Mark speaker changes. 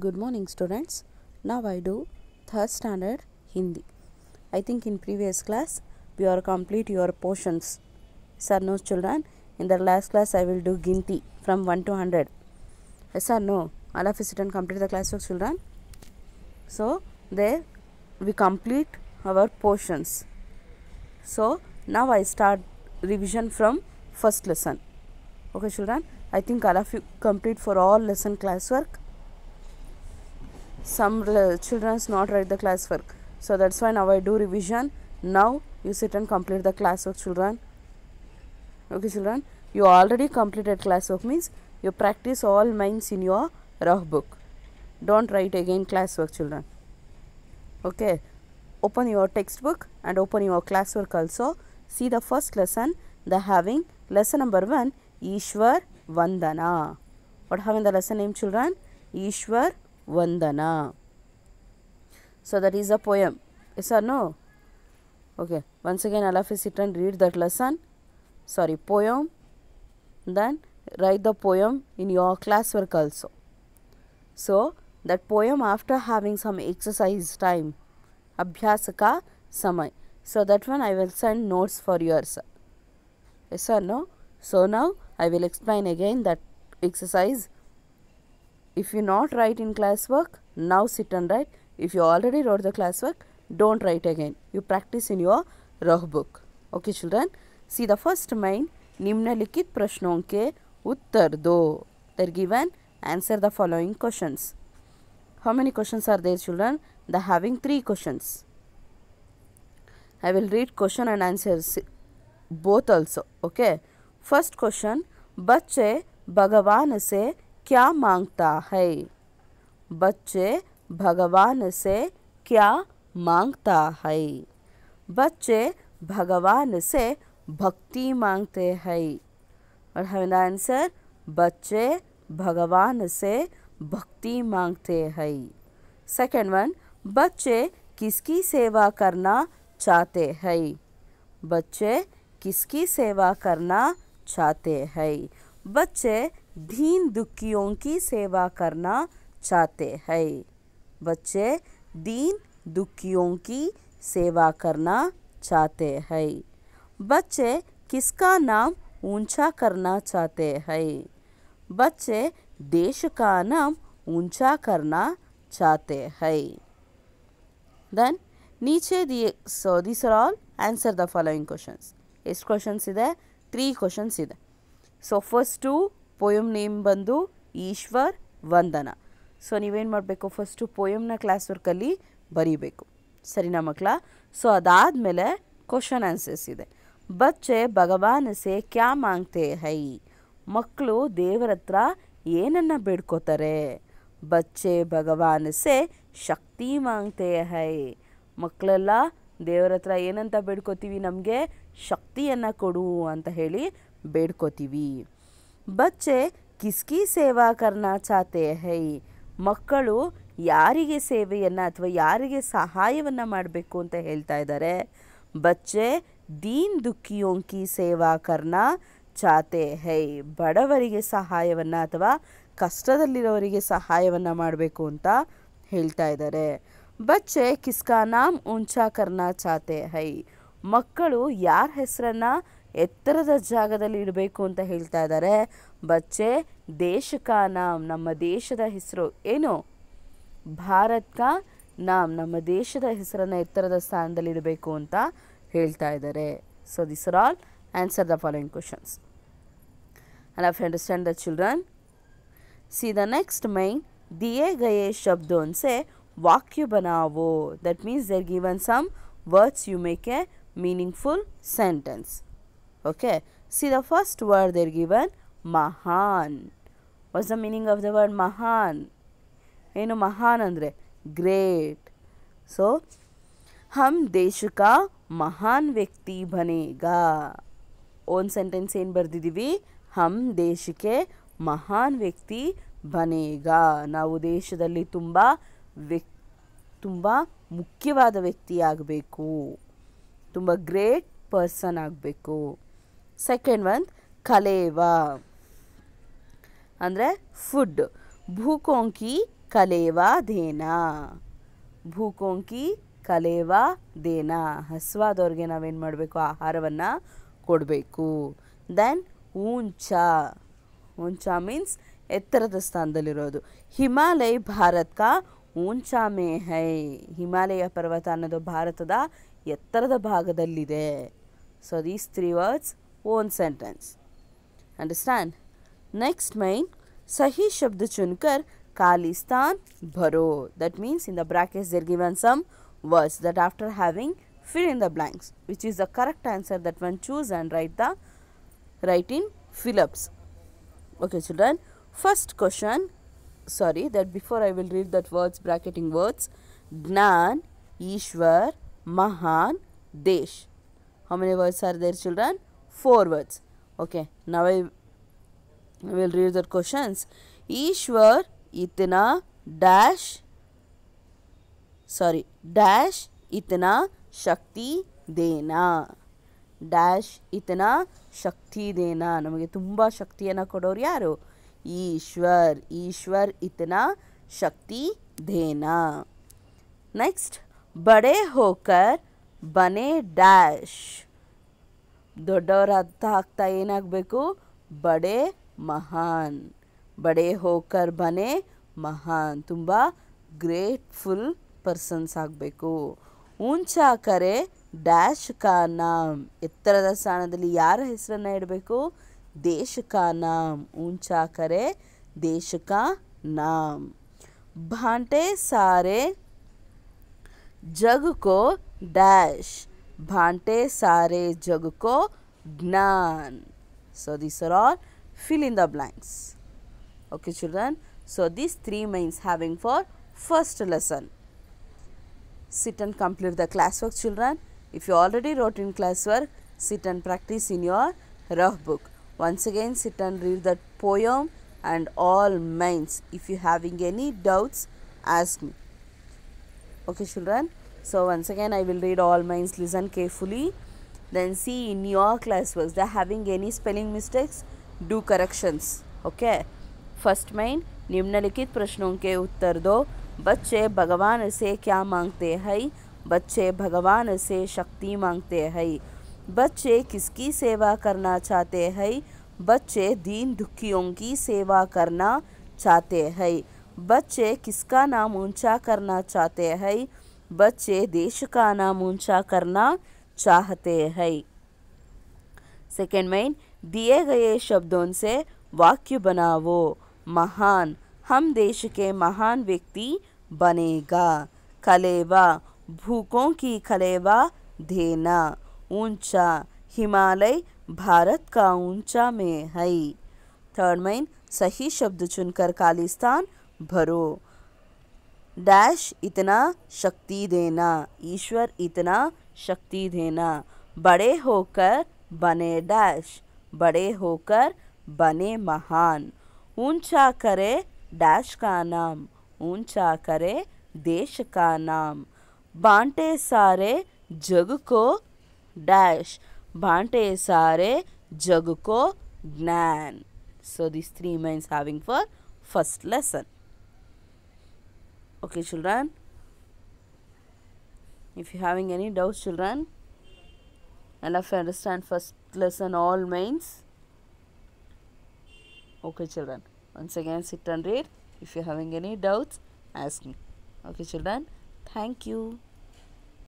Speaker 1: Good morning students. Now I do 3rd standard Hindi. I think in previous class we are complete your portions. Sir no children. In the last class I will do Ginti from 1 to 100. Yes or no? All of you sit and complete the classwork children. So there we complete our portions. So now I start revision from first lesson. Okay children. I think all of you complete for all lesson classwork some childrens not write the classwork so that's why now i do revision now you sit and complete the classwork children okay children you already completed classwork means you practice all minds in your rough book don't write again classwork children okay open your textbook and open your classwork also see the first lesson the having lesson number 1 ishwar vandana what having the lesson name children ishwar Vandana. So that is a poem. Yes or no? Okay. Once again, all of you sit and read that lesson. Sorry, poem. Then write the poem in your classwork also. So, that poem after having some exercise time. Abhyasaka Samay. So, that one I will send notes for yours. Yes or no? So, now I will explain again that exercise if you not write in class work now sit and write if you already wrote the class work don't write again you practice in your rough book okay children see the first main निम्नलिखित प्रश्नों के उत्तर दो they're given answer the following questions how many questions are there children they're having three questions i will read question and answers both also okay first question बच्चे भगवान से क्या मांगता है बच्चे भगवान से क्या मांगता है बच्चे भगवान से भक्ति मांगते हैं और हमें आंसर बच्चे भगवान से भक्ति मांगते हैं सेकेंड वन बच्चे किसकी सेवा करना चाहते हैं बच्चे किसकी सेवा करना चाहते हैं बच्चे दीन दुखियों की सेवा करना चाहते हैं बच्चे दीन दुखियों की सेवा करना चाहते हैं बच्चे किसका नाम ऊंचा करना चाहते हैं बच्चे देश का नाम ऊंचा करना चाहते हैं देन नीचे दिए so this are all following the following question ಎಷ್ಟು ಕ್ವಶನ್ಸ್ ಇದೆ ತ್ರೀ ಕ್ವಶನ್ಸ್ ಇದೆ so first two poem name ಬಂದು ಈಶ್ವರ್ ವಂದನ ಸೊ ನೀವೇನು ಮಾಡಬೇಕು ಫಸ್ಟು ಪೊಯಮ್ನ ಕ್ಲಾಸ್ ವರ್ಕಲ್ಲಿ ಬರೀಬೇಕು ಸರಿನಾ ಮಕ್ಕಳ ಸೊ ಅದಾದಮೇಲೆ ಕ್ವಶನ್ ಆನ್ಸರ್ಸ್ ಇದೆ ಬಚ್ಚೆ ಭಗವಾನಸೆ ಕ್ಯಾ ಮಾಂಗ್ತೆ ಹೈ ಮಕ್ಕಳು ದೇವರ ಹತ್ರ ಏನನ್ನು ಬೇಡ್ಕೋತಾರೆ ಬಚ್ಚೆ ಭಗವಾನಸೆ ಶಕ್ತಿ ಮಾಂಗ್ತೆ ಹೈ ಮಕ್ಕಳೆಲ್ಲ ದೇವರ ಹತ್ರ ಏನಂತ ಬೇಡ್ಕೋತೀವಿ ನಮಗೆ ಶಕ್ತಿಯನ್ನು ಕೊಡು ಅಂತ ಹೇಳಿ ಬೇಡ್ಕೋತೀವಿ ಬಚ್ಚೆ ಕಿಸ್ಕಿ ಸೇವಾ ಕರ್ನ ಚಾತೆ ಹೈ ಮಕ್ಕಳು ಯಾರಿಗೆ ಸೇವೆಯನ್ನು ಅಥವಾ ಯಾರಿಗೆ ಸಹಾಯವನ್ನು ಮಾಡಬೇಕು ಅಂತ ಹೇಳ್ತಾ ಇದ್ದಾರೆ ಬಚ್ಚೆ ದೀನ್ ದುಃಖಿಯೋಂಕಿ ಸೇವಾ ಕರ್ನ ಚಾತೆ ಹೈ ಬಡವರಿಗೆ ಸಹಾಯವನ್ನು ಅಥವಾ ಕಷ್ಟದಲ್ಲಿರೋರಿಗೆ ಸಹಾಯವನ್ನು ಮಾಡಬೇಕು ಅಂತ ಹೇಳ್ತಾ ಇದ್ದಾರೆ ಬಚ್ಚೆ ಕಿಸ್ಕಾ ನಾಮ್ ಉಂಚಾ ಕರ್ನ ಚಾತೆ ಹೈ ಮಕ್ಕಳು ಯಾರ ಹೆಸರನ್ನು ಎತ್ತರದ ಜಾಗದಲ್ಲಿ ಇರಬೇಕು ಅಂತ ಹೇಳ್ತಾ ಇದ್ದಾರೆ ಬಚ್ಚೆ ದೇಶಕ ನಾಮ್ ನಮ್ಮ ದೇಶದ ಹೆಸರು ಏನು ಭಾರತ್ ನಾಮ್ ನಮ್ಮ ದೇಶದ ಹೆಸರನ್ನು ಎತ್ತರದ ಸ್ಥಾನದಲ್ಲಿ ಇರಬೇಕು ಅಂತ ಹೇಳ್ತಾ ಇದ್ದಾರೆ so this are all answer the following questions and of understand the children see the next ಮೈನ್ ದಿಯೇ ಗಯೇ ಗಯ ಶಬ್ದ ವಾಕ್ಯು ಬನಾವೋ that means there given some words you make a meaningful sentence Okay. See the first word they're given Mahan. What's the meaning of the word Mahan? ಏನು ಮಹಾನ್ ಅಂದರೆ ಗ್ರೇಟ್ ಸೊ ಹಮ್ ದೇಶ ಕಾ ಮಹಾನ್ ವ್ಯಕ್ತಿ ಬನೇಗಾ ಓನ್ ಸೆಂಟೆನ್ಸ್ ಏನು ಬರೆದಿದ್ದೀವಿ ಹಮ್ ದೇಶಕ್ಕೆ ಮಹಾನ್ ವ್ಯಕ್ತಿ ಬನೇಗಾ ನಾವು ದೇಶದಲ್ಲಿ ತುಂಬ ವ್ಯಕ್ ತುಂಬ ಮುಖ್ಯವಾದ ವ್ಯಕ್ತಿಯಾಗಬೇಕು ತುಂಬ ಗ್ರೇಟ್ ಪರ್ಸನ್ ಆಗಬೇಕು ಸೆಕೆಂಡ್ ಒನ್ ಕಲೇವ ಅಂದರೆ ಫುಡ್ ಭೂಕೋಂಕಿ ಕಲೇವ ದೇನ ಭೂಕೋಂಕಿ ಕಲೇವ ದೇನ ಹಸುವಾದವ್ರಿಗೆ ನಾವೇನು ಮಾಡಬೇಕು ಆಹಾರವನ್ನು ಕೊಡಬೇಕು ದೆನ್ ಊಂಚ ಊಂಚ ಮೀನ್ಸ್ ಎತ್ತರದ ಸ್ಥಾನದಲ್ಲಿರೋದು ಹಿಮಾಲಯ ಭಾರತ ಊಂಚಾ ಮೇ ಹೈ ಹಿಮಾಲಯ ಪರ್ವತ ಅನ್ನೋದು ಭಾರತದ ಎತ್ತರದ ಭಾಗದಲ್ಲಿದೆ so these three words One sentence. Understand? Next main, Sahi Shabd Chunkar Kalistan Bharo. That means in the brackets they are given some words that after having fill in the blanks which is the correct answer that one choose and write the write in Phillips. Okay children, first question, sorry that before I will read that words bracketing words, Gnan, Ishwar, Mahan, Desh. How many words are there children? four words okay now i will read the questions ishwar itna dash sorry dash itna ಶಕ್ತಿ ದೇನಾ dash ಇತನ ಶಕ್ತಿ ದೇನಾ ನಮಗೆ ತುಂಬ ಶಕ್ತಿಯನ್ನು ಕೊಡೋರು ಯಾರು ishwar ಈಶ್ವರ್ ಇತನ ಶಕ್ತಿ Dena next bade hokar bane dash ದೊಡ್ಡವರ ಅರ್ಥ ಆಗ್ತಾ ಏನಾಗಬೇಕು ಬಡೆ ಮಹಾನ್ ಬಡೆ ಹೋಕರ್ ಬನೆ ಮಹಾನ್ ತುಂಬ ಗ್ರೇಟ್ಫುಲ್ ಪರ್ಸನ್ಸ್ ಆಗಬೇಕು ಉಂಚಾ ಕರೆ ಡ್ಯಾಶ್ ಕಾ ನಾಮ್ ಎತ್ತರದ ಸ್ಥಾನದಲ್ಲಿ ಯಾರ ಹೆಸರನ್ನು ಇಡಬೇಕು ದೇಶ ನಾಮ್ ಊಂಚಾ ಕರೆ ದೇಶ ನಾಮ್ ಭಾಂಟೆ ಸಾರೆ ಜಗ್ ಕೋ ಡ್ಯಾಶ್ भांटे सारे जग को ज्ञान. So these are all fill in the blanks. Okay children. So these three minds having for first lesson. Sit and complete the classwork children. If you already wrote in classwork, sit and practice in your rough book. Once again sit and read that poem and all minds. If you having any doubts, ask me. Okay children. So once again I will read all mines, listen carefully. Then see in your classworks, they are having any spelling mistakes, do corrections. Okay. first माइन निम्नलिखित प्रश्नों के उत्तर दो बच्चे भगवान से क्या मांगते हैं बच्चे भगवान से शक्ति मांगते हैं बच्चे किसकी सेवा करना चाहते हैं बच्चे दीन दुखियों की सेवा करना चाहते हैं बच्चे किसका नाम ऊंचा करना चाहते हैं बच्चे देश का नाम ऊंचा करना चाहते हैं सेकेंड मैन दिए गए शब्दों से वाक्य बनाओ महान हम देश के महान व्यक्ति बनेगा कलेवा भूखों की कलेवा देना ऊंचा हिमालय भारत का ऊंचा में है थर्ड मैन सही शब्द चुनकर खालिस्तान भरो डैश इतना शक्ति देना ईश्वर इतना शक्ति देना बड़े होकर बने डैश बड़े होकर बने महान ऊंचा करे डैश का नाम ऊंचा करे देश का नाम बांटे सारे जग को डैश बांटे सारे जग को ज्ञान so this three means having for first lesson okay children if you're having any doubts children and if you understand first lesson all mains okay children once again sit and read if you're having any doubts ask me okay children thank you